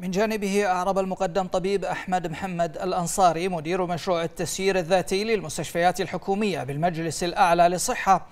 من جانبه أعرب المقدم طبيب أحمد محمد الأنصاري مدير مشروع التسيير الذاتي للمستشفيات الحكومية بالمجلس الأعلى للصحة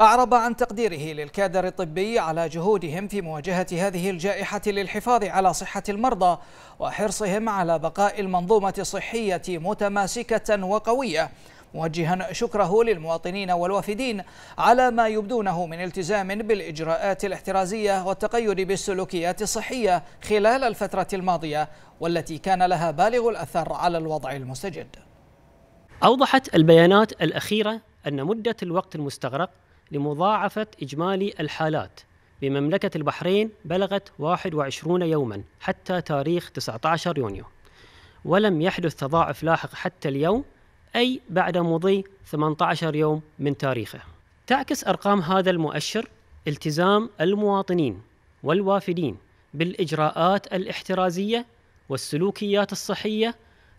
أعرب عن تقديره للكادر الطبي على جهودهم في مواجهة هذه الجائحة للحفاظ على صحة المرضى وحرصهم على بقاء المنظومة الصحية متماسكة وقوية موجها شكره للمواطنين والوافدين على ما يبدونه من التزام بالإجراءات الاحترازية والتقيد بالسلوكيات الصحية خلال الفترة الماضية والتي كان لها بالغ الأثر على الوضع المستجد أوضحت البيانات الأخيرة أن مدة الوقت المستغرق لمضاعفة إجمالي الحالات بمملكة البحرين بلغت 21 يوما حتى تاريخ 19 يونيو ولم يحدث تضاعف لاحق حتى اليوم أي بعد مضي 18 يوم من تاريخه تعكس أرقام هذا المؤشر التزام المواطنين والوافدين بالإجراءات الاحترازية والسلوكيات الصحية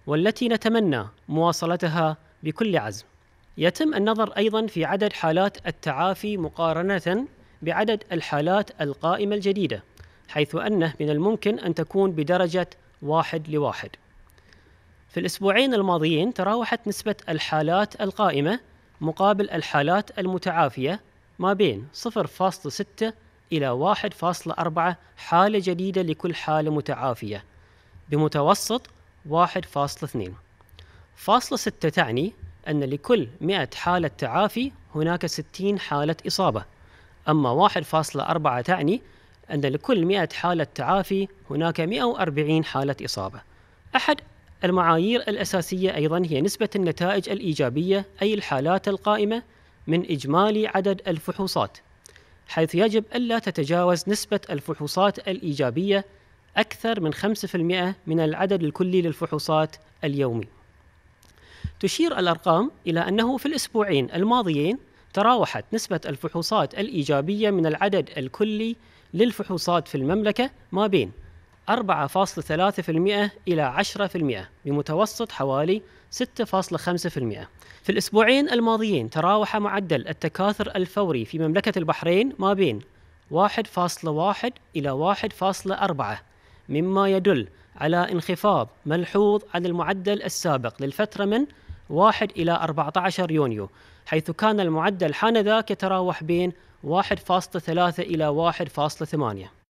والتي نتمنى مواصلتها بكل عزم يتم النظر أيضا في عدد حالات التعافي مقارنة بعدد الحالات القائمة الجديدة حيث أنه من الممكن أن تكون بدرجة واحد لواحد في الأسبوعين الماضيين تراوحت نسبة الحالات القائمة مقابل الحالات المتعافية ما بين 0.6 إلى 1.4 حالة جديدة لكل حالة متعافية بمتوسط 1.2 فاصلة 6 تعني أن لكل 100 حالة تعافي هناك 60 حالة إصابة أما 1.4 تعني أن لكل 100 حالة تعافي هناك 140 حالة إصابة أحد المعايير الأساسية أيضا هي نسبة النتائج الإيجابية أي الحالات القائمة من إجمالي عدد الفحوصات حيث يجب ألا تتجاوز نسبة الفحوصات الإيجابية أكثر من 5% من العدد الكلي للفحوصات اليومي. تشير الأرقام إلى أنه في الأسبوعين الماضيين تراوحت نسبة الفحوصات الإيجابية من العدد الكلي للفحوصات في المملكة ما بين 4.3% إلى 10% بمتوسط حوالي 6.5% في الأسبوعين الماضيين تراوح معدل التكاثر الفوري في مملكة البحرين ما بين 1.1 إلى 1.4 مما يدل على انخفاض ملحوظ عن المعدل السابق للفترة من 1 إلى 14 يونيو حيث كان المعدل حانذاك يتراوح بين 1.3 إلى 1.8